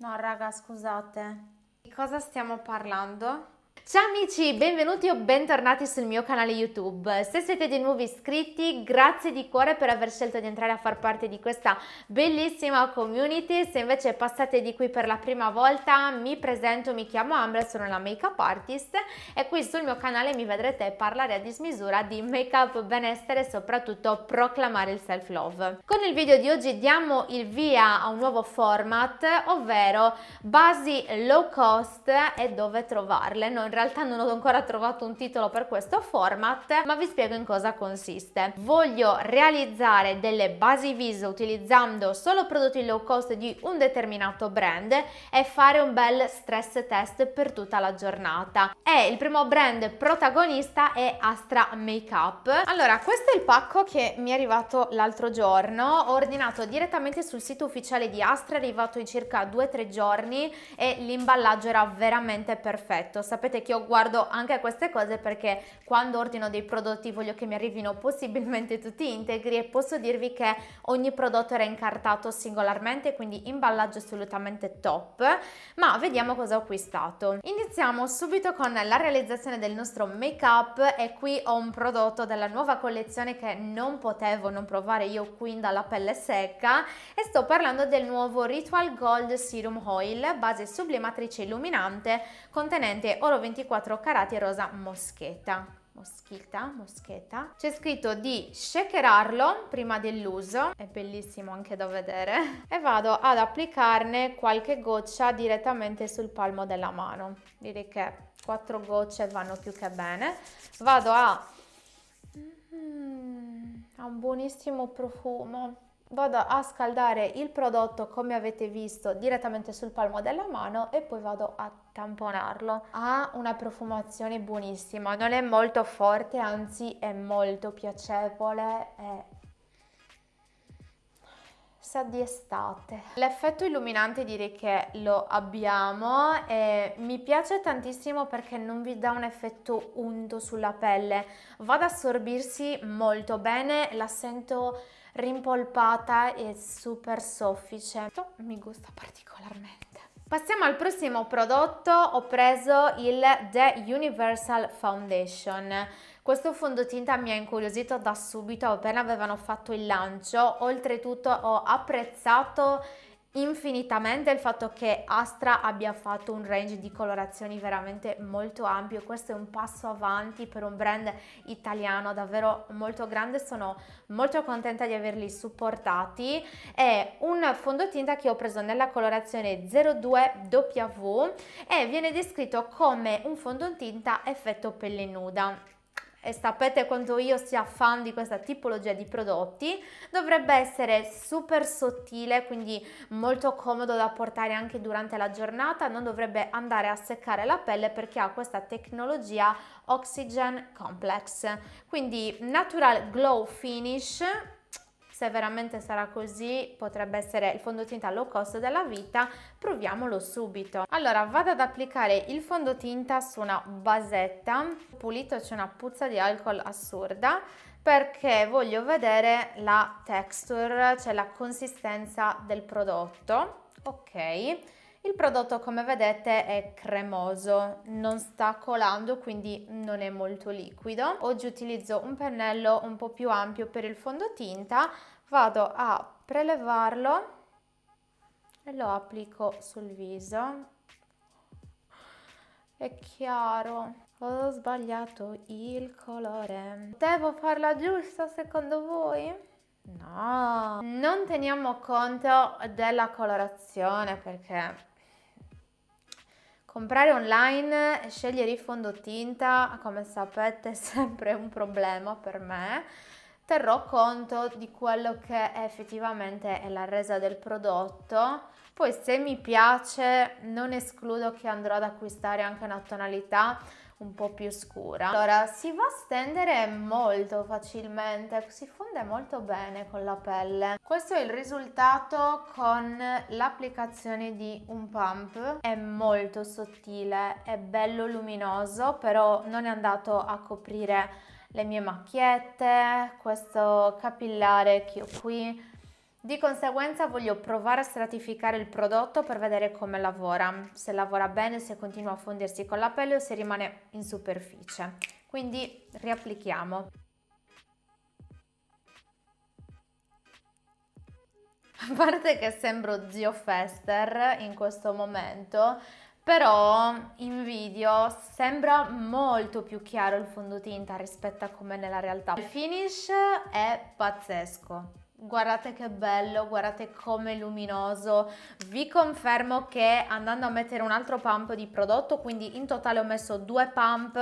No, raga, scusate. Di cosa stiamo parlando? Ciao amici, benvenuti o bentornati sul mio canale YouTube. Se siete di nuovo iscritti, grazie di cuore per aver scelto di entrare a far parte di questa bellissima community. Se invece passate di qui per la prima volta, mi presento, mi chiamo Ambra, sono la makeup artist e qui sul mio canale mi vedrete parlare a dismisura di makeup, benessere e soprattutto proclamare il self-love. Con il video di oggi diamo il via a un nuovo format, ovvero basi low cost e dove trovarle. Non realtà non ho ancora trovato un titolo per questo format, ma vi spiego in cosa consiste. Voglio realizzare delle basi viso utilizzando solo prodotti low cost di un determinato brand e fare un bel stress test per tutta la giornata. E il primo brand protagonista è Astra Makeup. Allora, questo è il pacco che mi è arrivato l'altro giorno, ho ordinato direttamente sul sito ufficiale di Astra, è arrivato in circa 2-3 giorni e l'imballaggio era veramente perfetto. Sapete che io guardo anche a queste cose perché quando ordino dei prodotti voglio che mi arrivino possibilmente tutti integri e posso dirvi che ogni prodotto era incartato singolarmente, quindi imballaggio assolutamente top, ma vediamo cosa ho acquistato. Iniziamo subito con la realizzazione del nostro make up e qui ho un prodotto della nuova collezione che non potevo non provare io qui dalla pelle secca e sto parlando del nuovo Ritual Gold Serum Oil, base sublimatrice illuminante contenente oro 20 24 carati rosa moschetta moschita, moschetta. C'è scritto di shakerarlo prima dell'uso, è bellissimo anche da vedere, e vado ad applicarne qualche goccia direttamente sul palmo della mano. Direi che 4 gocce vanno più che bene. Vado a... Mm, mm-hmm, ha un buonissimo profumo vado a scaldare il prodotto come avete visto direttamente sul palmo della mano e poi vado a tamponarlo ha una profumazione buonissima non è molto forte anzi è molto piacevole e sa di estate l'effetto illuminante direi che lo abbiamo e mi piace tantissimo perché non vi dà un effetto unto sulla pelle va ad assorbirsi molto bene la sento rimpolpata e super soffice. Questo mi gusta particolarmente. Passiamo al prossimo prodotto, ho preso il The Universal Foundation. Questo fondotinta mi ha incuriosito da subito appena avevano fatto il lancio, oltretutto ho apprezzato infinitamente il fatto che Astra abbia fatto un range di colorazioni veramente molto ampio, questo è un passo avanti per un brand italiano davvero molto grande, sono molto contenta di averli supportati, è un fondotinta che ho preso nella colorazione 02W e viene descritto come un fondotinta effetto pelle nuda e sapete quanto io sia fan di questa tipologia di prodotti, dovrebbe essere super sottile, quindi molto comodo da portare anche durante la giornata, non dovrebbe andare a seccare la pelle perché ha questa tecnologia Oxygen Complex, quindi Natural Glow Finish se veramente sarà così potrebbe essere il fondotinta low cost della vita, proviamolo subito. Allora vado ad applicare il fondotinta su una basetta, pulito c'è una puzza di alcol assurda, perché voglio vedere la texture, cioè la consistenza del prodotto, ok? Il prodotto come vedete è cremoso, non sta colando quindi non è molto liquido. Oggi utilizzo un pennello un po' più ampio per il fondotinta, vado a prelevarlo e lo applico sul viso. È chiaro. Ho sbagliato il colore. Devo farla giusta secondo voi? No. Non teniamo conto della colorazione perché Comprare online e scegliere i fondotinta, come sapete, è sempre un problema per me. Terrò conto di quello che effettivamente è la resa del prodotto. Poi se mi piace non escludo che andrò ad acquistare anche una tonalità un po' più scura. Allora, si va a stendere molto facilmente, si fonde molto bene con la pelle. Questo è il risultato con l'applicazione di un pump. È molto sottile, è bello luminoso, però non è andato a coprire le mie macchiette, questo capillare che ho qui di conseguenza voglio provare a stratificare il prodotto per vedere come lavora, se lavora bene, se continua a fondersi con la pelle o se rimane in superficie. Quindi riapplichiamo. A parte che sembro zio Fester in questo momento, però in video sembra molto più chiaro il fondotinta rispetto a come nella realtà. Il finish è pazzesco guardate che bello, guardate come luminoso, vi confermo che andando a mettere un altro pump di prodotto, quindi in totale ho messo due pump,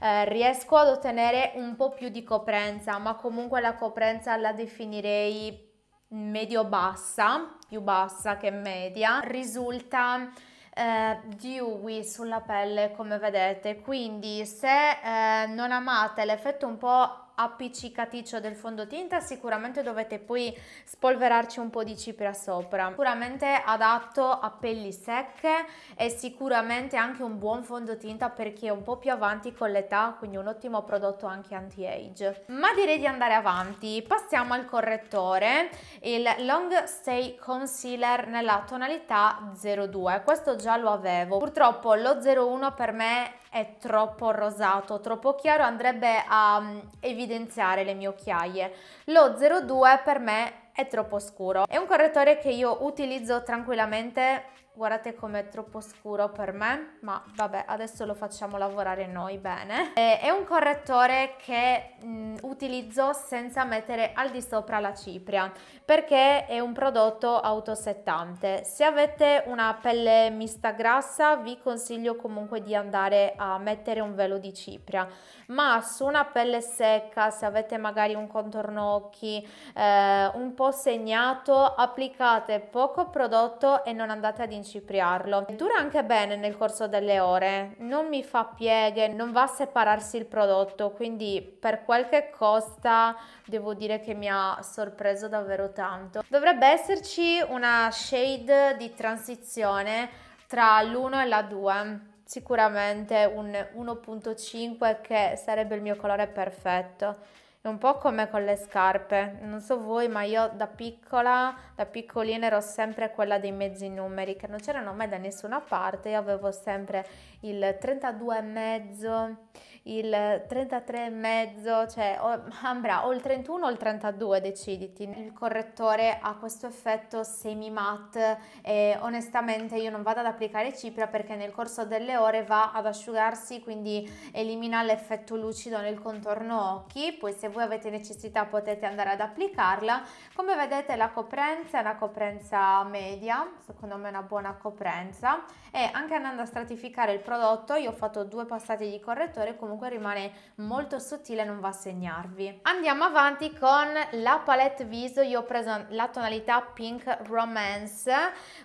eh, riesco ad ottenere un po' più di coprenza, ma comunque la coprenza la definirei medio bassa, più bassa che media, risulta eh, dewy sulla pelle come vedete quindi se eh, non amate l'effetto un po' appiccicaticcio del fondotinta sicuramente dovete poi spolverarci un po' di cipria sopra sicuramente adatto a pelli secche e sicuramente anche un buon fondotinta per chi è un po' più avanti con l'età quindi un ottimo prodotto anche anti-age ma direi di andare avanti passiamo al correttore il Long Stay Concealer nella tonalità 02 questo già lo avevo purtroppo lo 01 per me è troppo rosato troppo chiaro andrebbe a evitare evidenziare le mie occhiaie. Lo 02 per me è troppo scuro. È un correttore che io utilizzo tranquillamente guardate com'è troppo scuro per me ma vabbè adesso lo facciamo lavorare noi bene è un correttore che mh, utilizzo senza mettere al di sopra la cipria perché è un prodotto autosettante se avete una pelle mista grassa vi consiglio comunque di andare a mettere un velo di cipria ma su una pelle secca se avete magari un contorno occhi eh, un po' segnato applicate poco prodotto e non andate ad incidere incipriarlo. Dura anche bene nel corso delle ore, non mi fa pieghe, non va a separarsi il prodotto, quindi per qualche costa devo dire che mi ha sorpreso davvero tanto. Dovrebbe esserci una shade di transizione tra l'1 e la 2 sicuramente un 1.5 che sarebbe il mio colore perfetto è un po' come con le scarpe, non so voi, ma io da piccola, da piccolina ero sempre quella dei mezzi numeri che non c'erano mai da nessuna parte, io avevo sempre il 32 e mezzo, il 33 e mezzo, cioè o, Ambra, o il 31 o il 32 deciditi. Il correttore ha questo effetto semi matte e onestamente io non vado ad applicare cipria perché nel corso delle ore va ad asciugarsi, quindi elimina l'effetto lucido nel contorno occhi, poi se voi avete necessità potete andare ad applicarla come vedete la coprenza è una coprenza media secondo me è una buona coprenza e anche andando a stratificare il prodotto io ho fatto due passate di correttore comunque rimane molto sottile non va a segnarvi andiamo avanti con la palette viso io ho preso la tonalità pink romance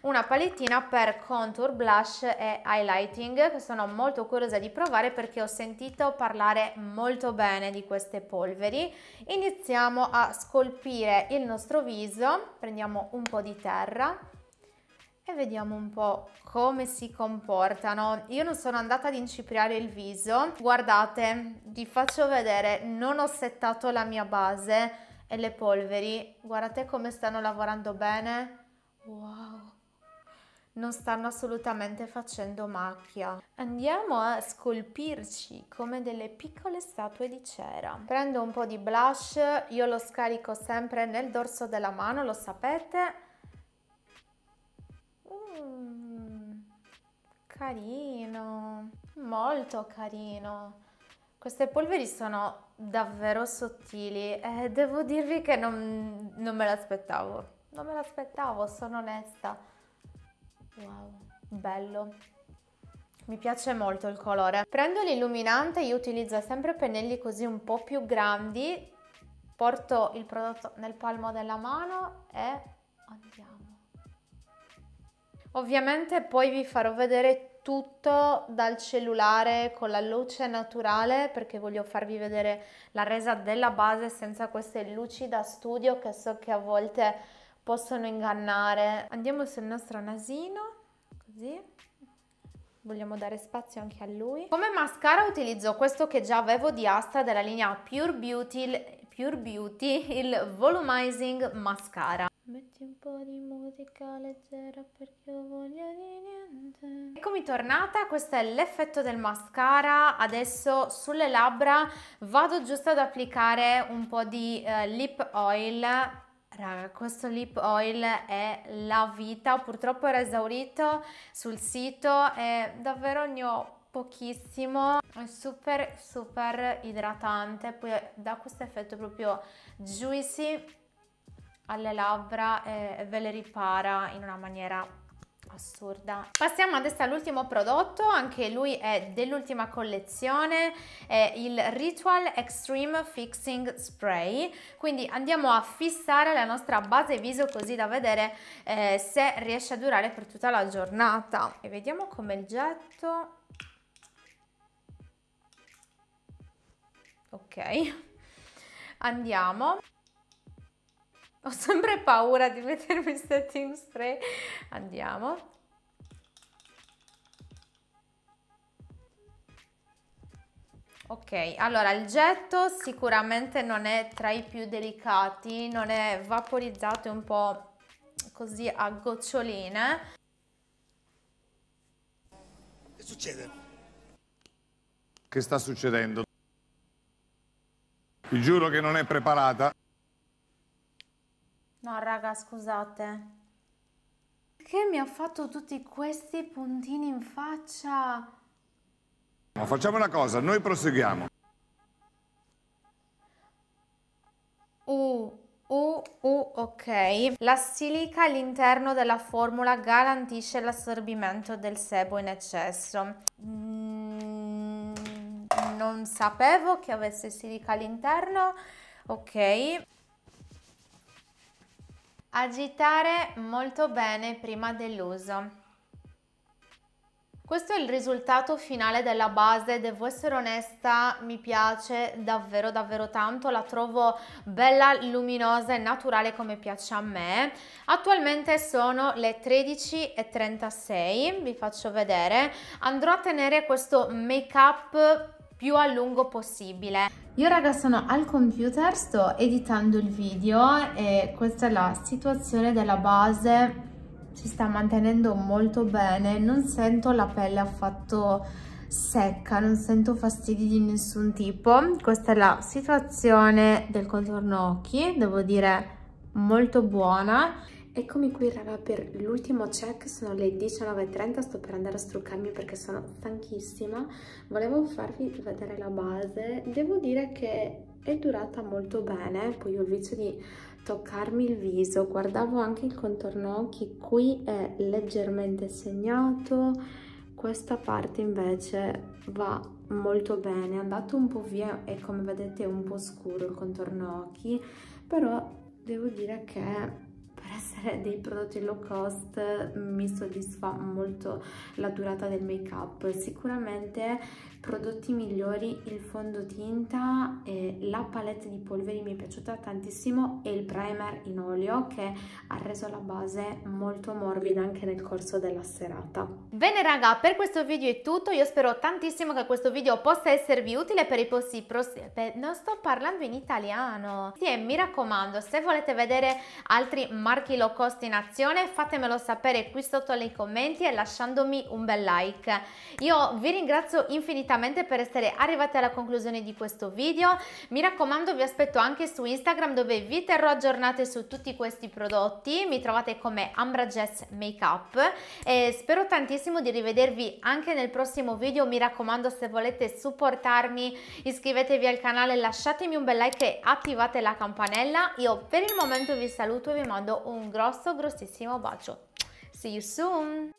una palettina per contour blush e highlighting che sono molto curiosa di provare perché ho sentito parlare molto bene di queste polveri iniziamo a scolpire il nostro viso, prendiamo un po' di terra e vediamo un po' come si comportano. Io non sono andata ad incipriare il viso, guardate, vi faccio vedere, non ho settato la mia base e le polveri, guardate come stanno lavorando bene, wow! non stanno assolutamente facendo macchia. Andiamo a scolpirci come delle piccole statue di cera. Prendo un po' di blush, io lo scarico sempre nel dorso della mano, lo sapete. Mm, carino, molto carino. Queste polveri sono davvero sottili e devo dirvi che non, non me l'aspettavo. Non me l'aspettavo, sono onesta Wow, bello. Mi piace molto il colore. Prendo l'illuminante, io utilizzo sempre pennelli così un po' più grandi, porto il prodotto nel palmo della mano e andiamo. Ovviamente poi vi farò vedere tutto dal cellulare con la luce naturale perché voglio farvi vedere la resa della base senza queste luci da studio che so che a volte possono ingannare. Andiamo sul nostro nasino così vogliamo dare spazio anche a lui come mascara utilizzo questo che già avevo di Astra della linea Pure Beauty, Pure Beauty il Volumizing Mascara Metti un po' di musica leggera perché ho voglia di niente. Eccomi tornata, questo è l'effetto del mascara. Adesso sulle labbra vado giusto ad applicare un po' di eh, lip oil Raga, questo lip oil è la vita, purtroppo era esaurito sul sito e davvero ne ho pochissimo, è super super idratante, poi dà questo effetto proprio juicy alle labbra e ve le ripara in una maniera assurda. Passiamo adesso all'ultimo prodotto, anche lui è dell'ultima collezione, è il Ritual Extreme Fixing Spray, quindi andiamo a fissare la nostra base viso così da vedere eh, se riesce a durare per tutta la giornata. E vediamo come il getto... Ok, andiamo. Ho sempre paura di mettermi in Teams spray Andiamo. Ok, allora il getto sicuramente non è tra i più delicati, non è vaporizzato, è un po' così a goccioline. Che succede? Che sta succedendo? Vi giuro che non è preparata. No, raga, scusate. Perché mi ha fatto tutti questi puntini in faccia? Ma facciamo una cosa, noi proseguiamo. Uh, uh, uh, ok. La silica all'interno della formula garantisce l'assorbimento del sebo in eccesso. Mm, non sapevo che avesse silica all'interno. Ok. Agitare molto bene prima dell'uso. Questo è il risultato finale della base, devo essere onesta, mi piace davvero davvero tanto, la trovo bella, luminosa e naturale come piace a me. Attualmente sono le 13.36, vi faccio vedere, andrò a tenere questo make up più a lungo possibile. Io raga sono al computer, sto editando il video e questa è la situazione della base, si sta mantenendo molto bene, non sento la pelle affatto secca, non sento fastidi di nessun tipo. Questa è la situazione del contorno occhi, devo dire molto buona. Eccomi qui raga per l'ultimo check, sono le 19.30, sto per andare a struccarmi perché sono stanchissima. Volevo farvi vedere la base, devo dire che è durata molto bene, poi ho il vizio di toccarmi il viso, guardavo anche il contorno occhi, qui è leggermente segnato, questa parte invece va molto bene, è andato un po' via e come vedete è un po' scuro il contorno occhi, però devo dire che per essere dei prodotti low cost mi soddisfa molto la durata del make up sicuramente prodotti migliori il fondotinta e la palette di polveri mi è piaciuta tantissimo e il primer in olio che ha reso la base molto morbida anche nel corso della serata. Bene raga, per questo video è tutto, io spero tantissimo che questo video possa esservi utile per i posti prossimi... Non sto parlando in italiano! Sì, e mi raccomando, se volete vedere altri marchi low cost in azione fatemelo sapere qui sotto nei commenti e lasciandomi un bel like. Io vi ringrazio infinitamente infinitamente per essere arrivati alla conclusione di questo video. Mi raccomando vi aspetto anche su Instagram dove vi terrò aggiornate su tutti questi prodotti. Mi trovate come Ambra Jazz Makeup e spero tantissimo di rivedervi anche nel prossimo video. Mi raccomando se volete supportarmi iscrivetevi al canale, lasciatemi un bel like e attivate la campanella. Io per il momento vi saluto e vi mando un grosso grossissimo bacio. See you soon!